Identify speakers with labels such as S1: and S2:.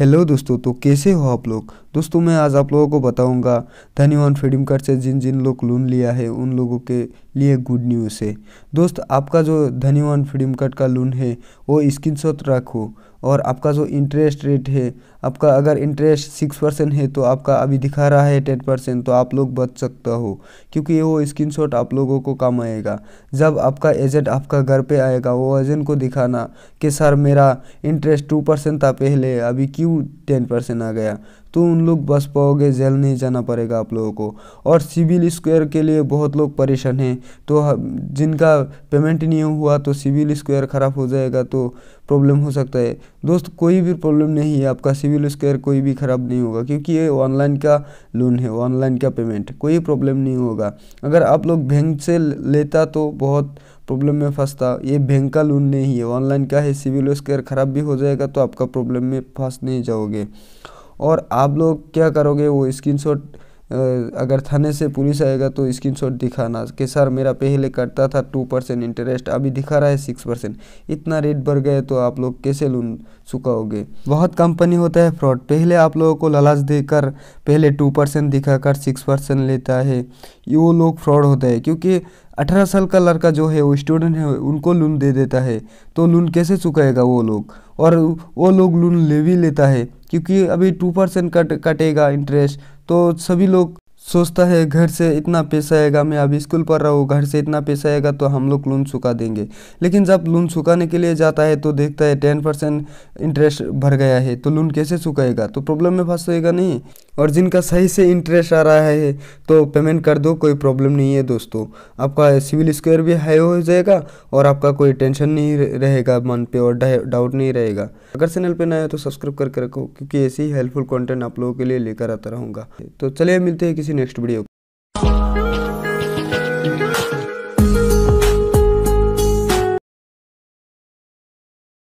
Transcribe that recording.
S1: hello दोस्तों तो कैसे हो आप लोग दोस्तों मैं आज आप लोगों को बताऊंगा धनीवान फ्रीडम कार्ड से जिन जिन लोग लोन लिया है उन लोगों के लिए गुड न्यूज़ है दोस्त आपका जो वन फ्रीडम कार्ड का लोन है वो शॉट रखो और आपका जो इंटरेस्ट रेट है आपका अगर इंटरेस्ट सिक्स परसेंट है तो आपका अभी दिखा रहा है टेन परसेंट तो आप लोग बच सकता हो क्योंकि वो स्क्रीनशॉट आप लोगों को काम आएगा जब आपका एजेंट आपका घर पे आएगा वो एजेंट को दिखाना कि सर मेरा इंटरेस्ट टू परसेंट था पहले अभी क्यों टेन परसेंट आ गया तो उन लोग बस पाओगे जेल नहीं जाना पड़ेगा आप लोगों को और सिविल स्क्वायर के लिए बहुत लोग परेशान हैं तो जिनका पेमेंट नहीं हुआ तो सिविल स्क्वायर ख़राब हो जाएगा तो प्रॉब्लम हो सकता है दोस्त कोई भी प्रॉब्लम नहीं है आपका सिविल स्क्वायर कोई भी ख़राब नहीं होगा क्योंकि ये ऑनलाइन का लोन है ऑनलाइन का पेमेंट कोई प्रॉब्लम नहीं होगा अगर आप लोग बैंक से लेता तो बहुत प्रॉब्लम में फंसता ये बैंक का लोन नहीं है ऑनलाइन का है सिविल स्क्वायर ख़राब भी हो जाएगा तो आपका प्रॉब्लम में फंस नहीं जाओगे और आप लोग क्या करोगे वो स्क्रीनशॉट अगर थाने से पुलिस आएगा तो स्क्रीनशॉट दिखाना कि सर मेरा पहले करता था टू परसेंट इंटरेस्ट अभी दिखा रहा है सिक्स परसेंट इतना रेट बढ़ गया तो आप लोग कैसे लोन चुकाओगे बहुत कंपनी होता है फ्रॉड पहले आप लोगों को लालच देकर पहले टू परसेंट दिखाकर सिक्स परसेंट लेता है ये वो लोग फ्रॉड होता है क्योंकि अठारह साल का लड़का जो है वो स्टूडेंट है उनको लोन दे देता है तो लोन कैसे चुकाएगा वो लोग और वो लोग लोन ले भी लेता है क्योंकि अभी टू परसेंट कट कटेगा इंटरेस्ट तो सभी लोग सोचता है घर से इतना पैसा आएगा मैं अभी स्कूल पढ़ रहा हूँ घर से इतना पैसा आएगा तो हम लोग लोन चुका देंगे लेकिन जब लोन चुकाने के लिए जाता है तो देखता है टेन परसेंट इंटरेस्ट भर गया है तो लोन कैसे चुकाएगा तो प्रॉब्लम में फंसेगा नहीं और जिनका सही से इंटरेस्ट आ रहा है तो पेमेंट कर दो कोई प्रॉब्लम नहीं है दोस्तों आपका सिविल स्क्वायर भी हाई हो जाएगा और आपका कोई टेंशन नहीं रहेगा मन पे और डाउट नहीं रहेगा अगर चैनल पे नया है तो सब्सक्राइब करके रखो क्योंकि ऐसे ही हेल्पफुल कॉन्टेंट आप लोगों के लिए लेकर आता रहूँगा तो चलिए मिलते हैं किसी नेक्स्ट वीडियो